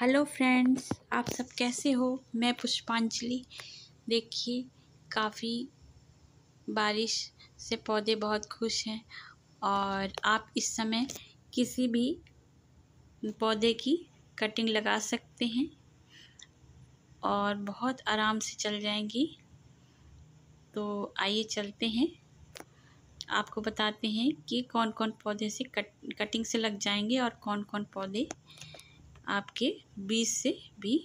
hello friends आप सब कैसे हो मैं पुष्पांजलि देखिए काफ़ी बारिश से पौधे बहुत खुश हैं और आप इस समय किसी भी पौधे की कटिंग लगा सकते हैं और बहुत आराम से चल जाएंगी तो आइए चलते हैं आपको बताते हैं कि कौन कौन पौधे से कट कटिंग से लग जाएंगे और कौन कौन पौधे आपके बीज से भी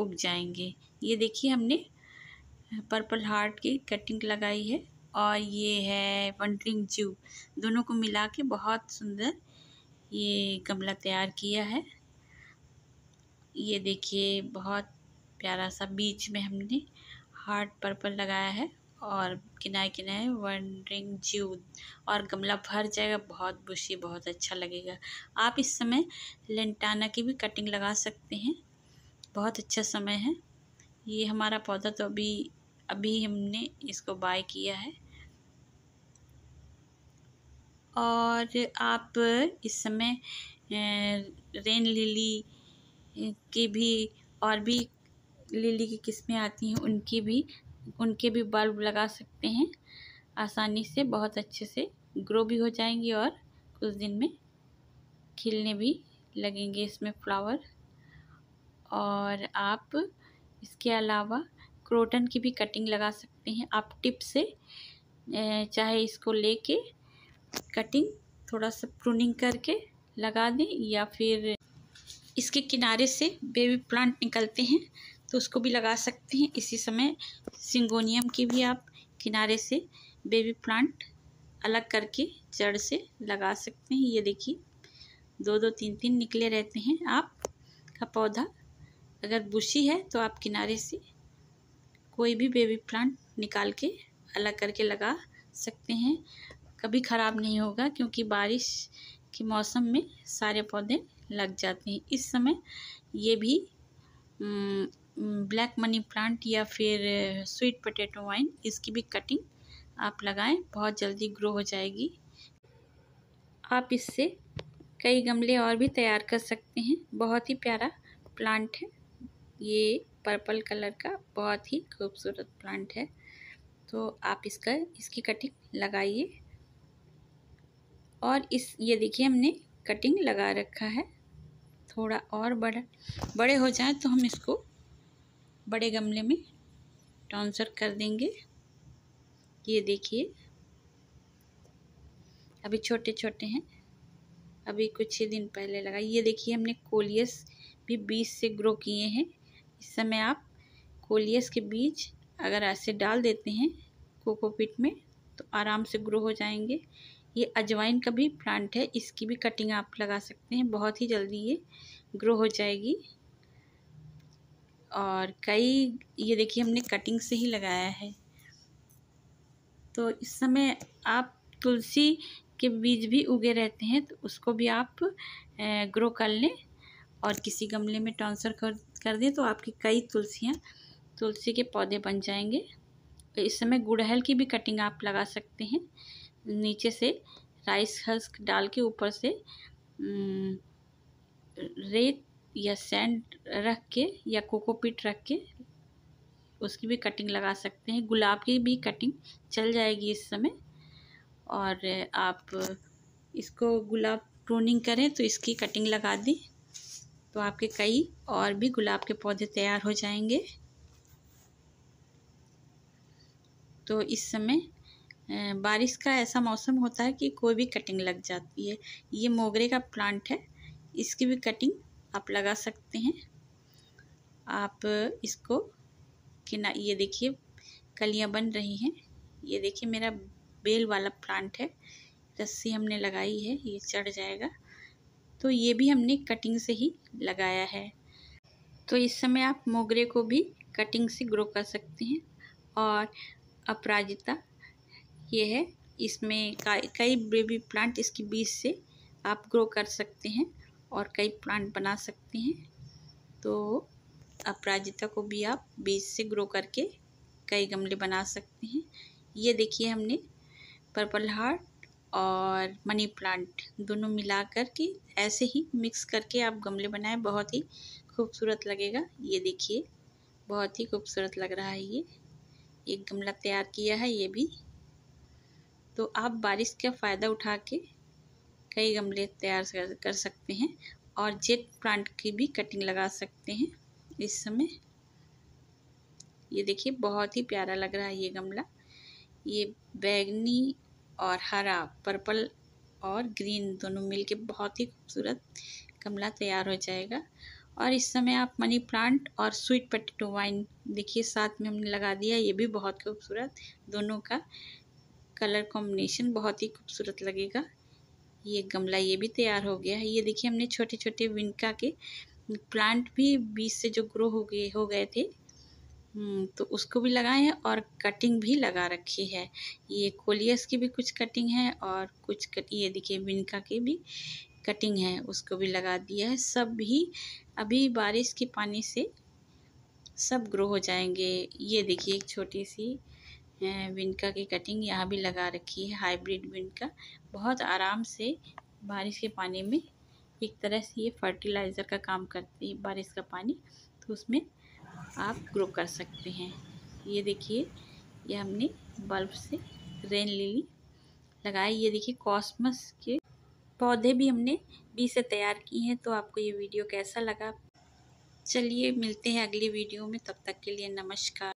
उग जाएंगे ये देखिए हमने पर्पल हार्ट की कटिंग लगाई है और ये है वंडरिंग जू दोनों को मिला के बहुत सुंदर ये गमला तैयार किया है ये देखिए बहुत प्यारा सा बीच में हमने हार्ट पर्पल लगाया है और किनारे किनारे वनडरिंग जीव और गमला भर जाएगा बहुत बुशी बहुत अच्छा लगेगा आप इस समय लेंटाना की भी कटिंग लगा सकते हैं बहुत अच्छा समय है ये हमारा पौधा तो अभी अभी हमने इसको बाय किया है और आप इस समय रेन लिली की भी और भी लिली की किस्में आती हैं उनकी भी उनके भी बल्ब लगा सकते हैं आसानी से बहुत अच्छे से ग्रो भी हो जाएंगे और कुछ दिन में खिलने भी लगेंगे इसमें फ्लावर और आप इसके अलावा क्रोटन की भी कटिंग लगा सकते हैं आप टिप से चाहे इसको लेके कटिंग थोड़ा सा प्रूनिंग करके लगा दें या फिर इसके किनारे से बेबी प्लांट निकलते हैं तो उसको भी लगा सकते हैं इसी समय सिंगोनियम की भी आप किनारे से बेबी प्लांट अलग करके जड़ से लगा सकते हैं ये देखिए दो दो तीन तीन निकले रहते हैं आप का पौधा अगर बुशी है तो आप किनारे से कोई भी बेबी प्लांट निकाल के अलग करके लगा सकते हैं कभी ख़राब नहीं होगा क्योंकि बारिश के मौसम में सारे पौधे लग जाते हैं इस समय ये भी ब्लैक मनी प्लांट या फिर स्वीट पोटैटो वाइन इसकी भी कटिंग आप लगाएं बहुत जल्दी ग्रो हो जाएगी आप इससे कई गमले और भी तैयार कर सकते हैं बहुत ही प्यारा प्लांट है ये पर्पल कलर का बहुत ही खूबसूरत प्लांट है तो आप इसका इसकी कटिंग लगाइए और इस ये देखिए हमने कटिंग लगा रखा है थोड़ा और बड़ा बड़े हो जाए तो हम इसको बड़े गमले में ट्रांसफ़र कर देंगे ये देखिए अभी छोटे छोटे हैं अभी कुछ ही दिन पहले लगा ये देखिए हमने कोलियस भी बीज से ग्रो किए हैं इस समय आप कोलियस के बीज अगर ऐसे डाल देते हैं कोकोपीट में तो आराम से ग्रो हो जाएंगे ये अजवाइन का भी प्लांट है इसकी भी कटिंग आप लगा सकते हैं बहुत ही जल्दी ये ग्रो हो जाएगी और कई ये देखिए हमने कटिंग से ही लगाया है तो इस समय आप तुलसी के बीज भी उगे रहते हैं तो उसको भी आप ग्रो कर लें और किसी गमले में ट्रांसफ़र कर कर दें तो आपकी कई तुलसियाँ तुलसी के पौधे बन जाएंगे इस समय गुड़हल की भी कटिंग आप लगा सकते हैं नीचे से राइस हस्क डाल के ऊपर से रेत या सैंड रख के या कोकोपीट रख के उसकी भी कटिंग लगा सकते हैं गुलाब की भी कटिंग चल जाएगी इस समय और आप इसको गुलाब प्रोनिंग करें तो इसकी कटिंग लगा दें तो आपके कई और भी गुलाब के पौधे तैयार हो जाएंगे तो इस समय बारिश का ऐसा मौसम होता है कि कोई भी कटिंग लग जाती है ये मोगरे का प्लांट है इसकी भी कटिंग आप लगा सकते हैं आप इसको किना ये देखिए कलियां बन रही हैं ये देखिए मेरा बेल वाला प्लांट है रस्सी हमने लगाई है ये चढ़ जाएगा तो ये भी हमने कटिंग से ही लगाया है तो इस समय आप मोगरे को भी कटिंग से ग्रो कर सकते हैं और अपराजिता ये है इसमें कई बेबी प्लांट इसकी बीज से आप ग्रो कर सकते हैं और कई प्लांट बना सकते हैं तो अपराजिता को भी आप बीज से ग्रो करके कई गमले बना सकते हैं ये देखिए हमने पर्पल हार्ट और मनी प्लांट दोनों मिला कर के ऐसे ही मिक्स करके आप गमले बनाए बहुत ही खूबसूरत लगेगा ये देखिए बहुत ही खूबसूरत लग रहा है ये एक गमला तैयार किया है ये भी तो आप बारिश का फ़ायदा उठा के कई गमले तैयार कर सकते हैं और जेट प्लांट की भी कटिंग लगा सकते हैं इस समय ये देखिए बहुत ही प्यारा लग रहा है ये गमला ये बैगनी और हरा पर्पल और ग्रीन दोनों मिलके बहुत ही खूबसूरत गमला तैयार हो जाएगा और इस समय आप मनी प्लांट और स्वीट पटेटो वाइन देखिए साथ में हमने लगा दिया ये भी बहुत खूबसूरत दोनों का कलर कॉम्बिनेशन बहुत ही खूबसूरत लगेगा ये गमला ये भी तैयार हो गया है ये देखिए हमने छोटे छोटे विनका के प्लांट भी बीज से जो ग्रो हो गए हो गए थे हम्म, तो उसको भी लगाए हैं और कटिंग भी लगा रखी है ये कोलियस की भी कुछ कटिंग है और कुछ कट, ये देखिए विनका की भी कटिंग है उसको भी लगा दिया है सब भी अभी बारिश के पानी से सब ग्रो हो जाएंगे ये देखिए एक छोटी सी विनका की कटिंग यहाँ भी लगा रखी है हाइब्रिड विनका बहुत आराम से बारिश के पानी में एक तरह से ये फर्टिलाइज़र का काम करती है बारिश का पानी तो उसमें आप ग्रो कर सकते हैं ये देखिए ये हमने बल्ब से रेन लिली लगाई ये देखिए कॉस्मस के पौधे भी हमने बी से तैयार किए हैं तो आपको ये वीडियो कैसा लगा चलिए मिलते हैं अगली वीडियो में तब तक के लिए नमस्कार